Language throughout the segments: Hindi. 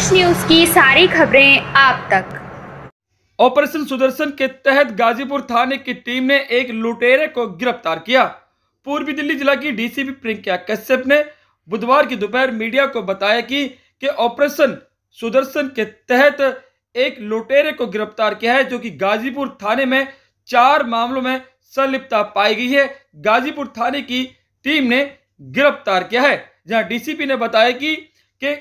फ्रेश न्यूज की सारी खबरें आप तक ऑपरेशन सुदर्शन के तहत गाजीपुर थाने की टीम ने एक लुटेरे को गिरफ्तार किया पूर्वी दिल्ली जिला की डीसीपी प्रियंका कश्यप ने बुधवार की दोपहर मीडिया को बताया कि कि ऑपरेशन सुदर्शन के तहत एक लुटेरे को गिरफ्तार किया है जो कि गाजीपुर थाने में चार मामलों में संलिप्तता पाई गई है गाजीपुर थाने की टीम ने गिरफ्तार किया है जहां डीसीपी ने बताया कि, कि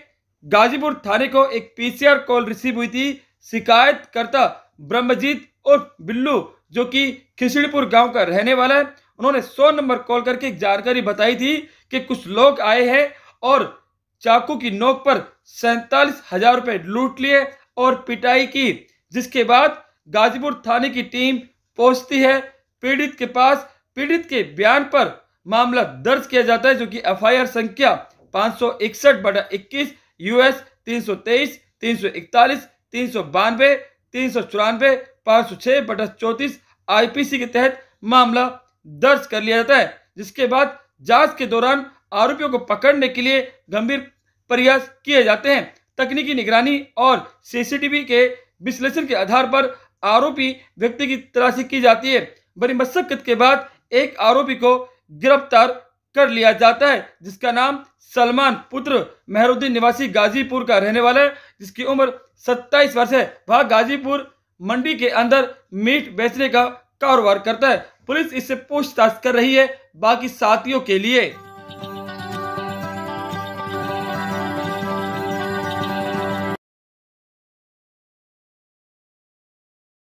गाजीपुर थाने को एक पीसीआर कॉल रिसीव हुई थी शिकायतकर्ता ब्रह्मजीत और बिल्लू जो कि खिचड़ीपुर गांव का रहने वाला है उन्होंने सौ नंबर कॉल करके एक जानकारी बताई थी कि कुछ लोग आए हैं और चाकू की नोक पर सैतालीस हजार रुपये लूट लिए और पिटाई की जिसके बाद गाजीपुर थाने की टीम पहुंचती है पीड़ित के पास पीड़ित के बयान पर मामला दर्ज किया जाता है जो कि एफ संख्या पाँच सौ इकसठ इक्कीस यूएस तीन सौ तेईस तीन सौ इकतालीस तीन सौ बानवे तीन सौ चौरानवे पाँच सौ छः बटा चौंतीस आईपीसी के तहत मामला दर्ज कर लिया जाता है जिसके बाद जांच के दौरान आरोपियों को पकड़ने के लिए गंभीर प्रयास किए जाते हैं तकनीकी निगरानी और सीसीटीवी के विश्लेषण के आधार पर आरोपी व्यक्ति की तलाशी की जाती है बड़ी मशक्कत के बाद एक आरोपी को गिरफ्तार कर लिया जाता है जिसका नाम सलमान पुत्र मेहरुद्दीन निवासी गाजीपुर का रहने वाला है जिसकी उम्र 27 वर्ष है वह गाजीपुर मंडी के अंदर मीट बेचने का कारोबार करता है पुलिस इससे पूछताछ कर रही है बाकी साथियों के लिए